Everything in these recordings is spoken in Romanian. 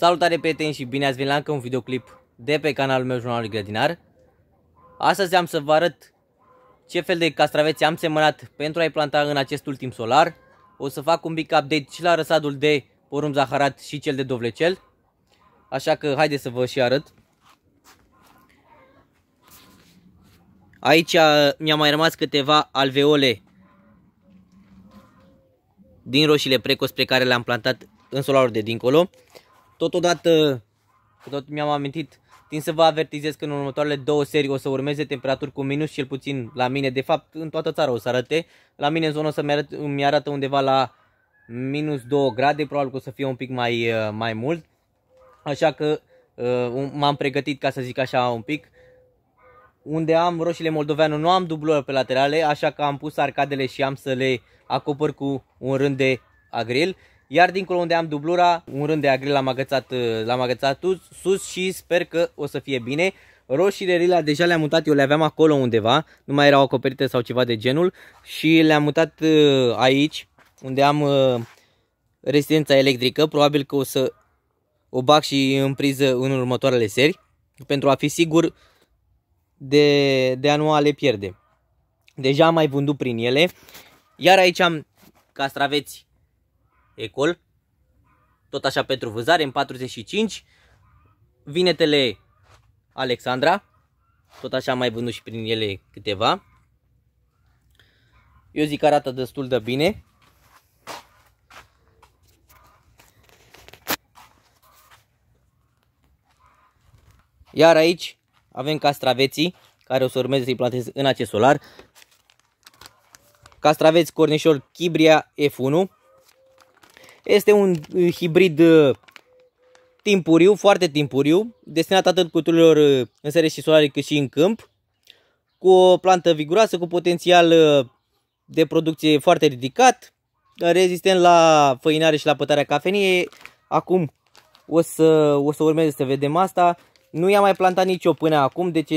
Salutare prieteni și bine ați venit la încă un videoclip de pe canalul meu Jurnalul Grădinar. Astăzi am să vă arăt ce fel de castraveți am semănat pentru a-i planta în acest ultim solar. O să fac un mic update și la răsadul de porumb zaharat și cel de dovlecel. Așa că haideți să vă și arăt. Aici mi-a mai rămas câteva alveole din roșiile precoz pe care le-am plantat în solarul de dincolo. Totodată, tot mi-am amintit, tin să vă avertizez că în următoarele două serii o să urmeze temperaturi cu minus, cel puțin la mine, de fapt în toată țara o să arate. La mine în zona, o să-mi arată, îmi arată undeva la minus 2 grade, probabil că o să fie un pic mai, uh, mai mult. Așa că uh, m-am pregătit ca să zic așa un pic. Unde am roșiile moldoveanu nu am dubluri pe laterale, așa că am pus arcadele și am să le acopăr cu un rând de agril. Iar dincolo unde am dublura, un rând de agril l-am agățat, uh, l-am agățat sus și sper că o să fie bine. Roșiile Rila deja le-am mutat, eu le aveam acolo undeva, nu mai erau acoperite sau ceva de genul și le-am mutat uh, aici unde am uh, rezistența electrică, probabil că o să o bag și în priză în următoarele seri pentru a fi sigur de, de a nu a le pierde. Deja am mai vândut prin ele, iar aici am castraveți Ecol, tot așa pentru vânzare, în 45. Vinetele Alexandra, tot așa mai vândut și prin ele câteva. Eu zic că arată destul de bine. Iar aici avem castraveții, care o să urmeze să-i plantez în acest solar. Castraveți cornișor Chibria F1, este un uh, hibrid uh, timpuriu, foarte timpuriu, destinat atât culturilor uh, în sere și solare cât și în câmp, cu o plantă viguroasă, cu potențial de producție foarte ridicat, rezistent la făinare și la pătarea cafeniei. Acum o să, o să urmeze să vedem asta. Nu i-am mai plantat nicio până acum, deci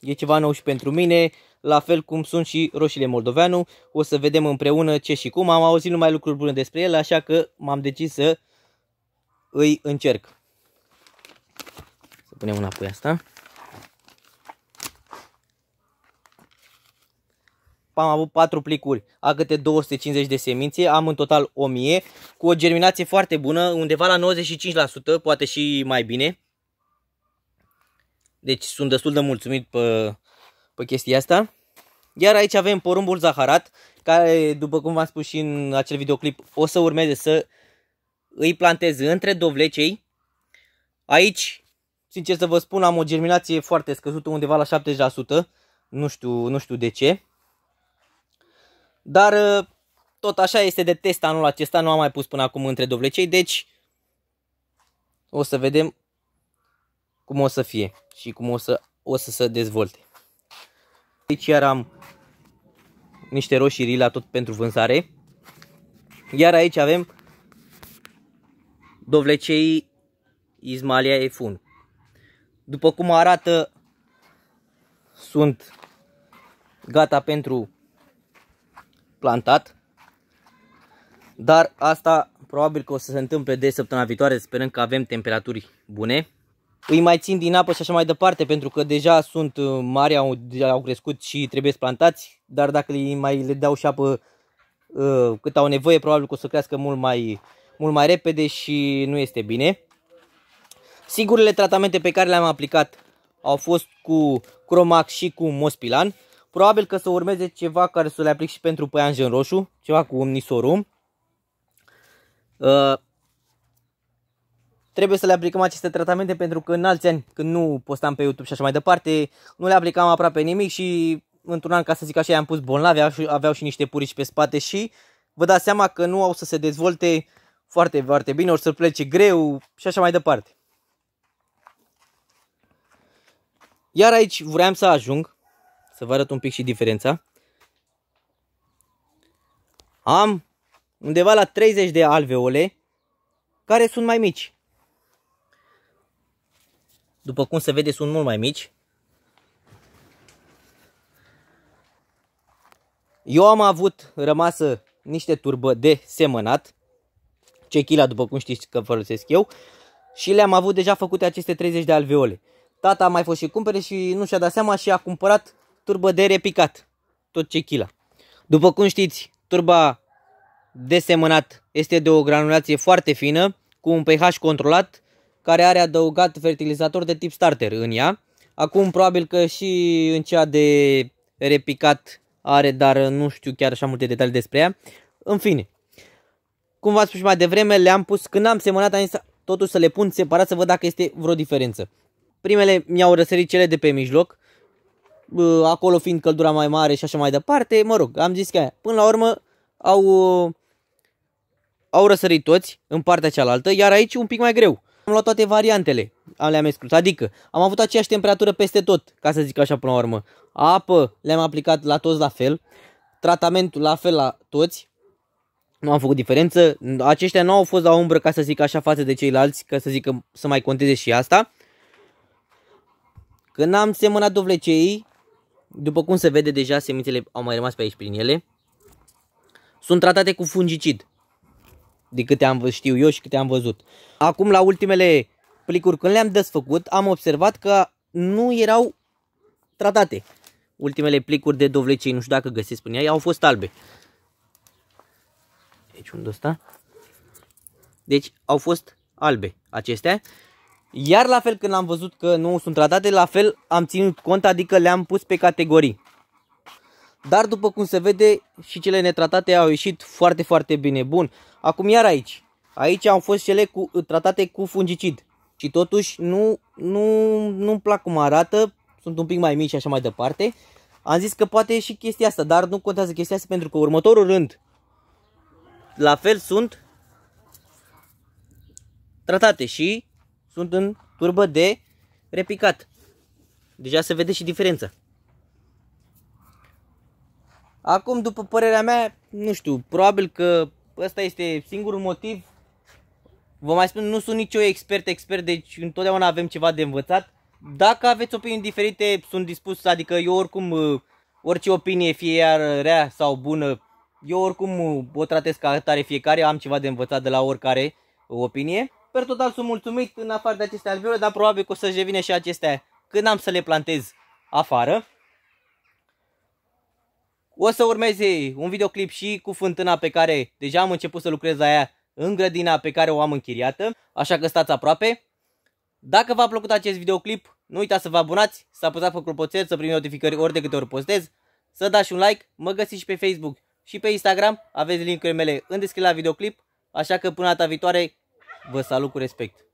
e ceva nou și pentru mine la fel cum sunt și roșiile Moldoveanu. O să vedem împreună ce și cum. Am auzit numai lucruri bune despre ele, așa că m-am decis să îi încerc. Să punem înapoi asta. am avut 4 plicuri a câte 250 de semințe, am în total 1000, cu o germinație foarte bună, undeva la 95%, poate și mai bine. Deci sunt destul de mulțumit pe pe chestia asta. Iar aici avem porumbul zaharat, care, după cum v-am spus și în acel videoclip, o să urmeze să îi plantez între dovlecei. Aici, sincer să vă spun, am o germinație foarte scăzută, undeva la 70%. Nu știu, nu știu de ce. Dar uh, tot așa este de test anul acesta, nu am mai pus până acum între dovlecei, deci o să vedem cum o să fie și cum o să, o să se dezvolte. Aici iar am niște roșii lila tot pentru vânzare. Iar aici avem dovlecei Ismalia F1. După cum arată, sunt gata pentru plantat. Dar asta probabil că o să se întâmple de săptămâna viitoare, sperăm că avem temperaturi bune îi mai țin din apă și așa mai departe, pentru că deja sunt uh, mari, au, au crescut și trebuie plantați, dar dacă îi mai le dau și apă uh, cât au nevoie, probabil că o să crească mult mai, mult mai repede și nu este bine. Sigurile tratamente pe care le-am aplicat au fost cu Cromax și cu Mospilan. Probabil că să urmeze ceva care să le aplic și pentru păianjen roșu, ceva cu Omnisorum. Uh, Trebuie să le aplicăm aceste tratamente pentru că în alți ani, când nu postam pe YouTube și așa mai departe, nu le aplicam aproape nimic și într-un an, ca să zic așa, am pus bolnavi, aveau și, aveau și niște purici pe spate și vă dați seama că nu au să se dezvolte foarte, foarte bine, o să plece greu și așa mai departe. Iar aici vreau să ajung, să vă arăt un pic și diferența. Am undeva la 30 de alveole care sunt mai mici. După cum se vede, sunt mult mai mici. Eu am avut rămasă niște turbă de semănat, cechila după cum știți că folosesc eu, și le-am avut deja făcute aceste 30 de alveole. Tata a mai fost și cumpere și nu și-a dat seama și a cumpărat turbă de repicat, tot cechila. După cum știți, turba de semănat este de o granulație foarte fină, cu un pH controlat care are adăugat fertilizator de tip starter în ea. Acum probabil că și în cea de repicat are, dar nu știu chiar așa multe detalii despre ea. În fine, cum v-am spus și mai devreme, le-am pus, când am semănat, am zis totuși să le pun separat să văd dacă este vreo diferență. Primele mi-au răsărit cele de pe mijloc, uh, acolo fiind căldura mai mare și așa mai departe, mă rog, am zis că aia. Până la urmă au, uh, au răsărit toți în partea cealaltă, iar aici un pic mai greu. Am luat toate variantele, am le-am exclus, adică am avut aceeași temperatură peste tot, ca să zic așa până la urmă. Apă le-am aplicat la toți la fel, tratamentul la fel la toți, nu am făcut diferență, aceștia nu au fost la umbră ca să zic așa față de ceilalți, ca să zic că să mai conteze și asta. Când am semănat dovlecei, după cum se vede deja, semințele au mai rămas pe aici prin ele, sunt tratate cu fungicid de câte am știu eu și câte am văzut. Acum la ultimele plicuri când le-am desfăcut, am observat că nu erau tratate. Ultimele plicuri de dovlecei, nu știu dacă găsesc până ei, au fost albe. Deci unde ăsta? Deci au fost albe acestea. Iar la fel când am văzut că nu sunt tratate, la fel am ținut cont, adică le-am pus pe categorii. Dar după cum se vede și cele netratate au ieșit foarte, foarte bine. Bun, acum iar aici. Aici au fost cele cu, tratate cu fungicid. Și totuși nu, nu, nu plac cum arată, sunt un pic mai mici și așa mai departe. Am zis că poate e și chestia asta, dar nu contează chestia asta pentru că următorul rând la fel sunt tratate și sunt în turbă de repicat. Deja se vede și diferența. Acum, după părerea mea, nu știu, probabil că ăsta este singurul motiv. Vă mai spun, nu sunt nici eu expert, expert, deci întotdeauna avem ceva de învățat. Dacă aveți opinii diferite, sunt dispus, adică eu oricum, uh, orice opinie, fie iar rea sau bună, eu oricum uh, o tratez ca tare fiecare, am ceva de învățat de la oricare opinie. Per total sunt mulțumit în afară de aceste alveole, dar probabil că o să-și revine și acestea când am să le plantez afară. O să urmeze un videoclip și cu fântâna pe care deja am început să lucrez la ea în grădina pe care o am închiriată, așa că stați aproape. Dacă v-a plăcut acest videoclip, nu uitați să vă abonați, să apăsați pe clopoțel să primiți notificări ori de câte ori postez, să dați un like, mă găsiți și pe Facebook și pe Instagram, aveți link mele în descriere la videoclip, așa că până data viitoare, vă salut cu respect!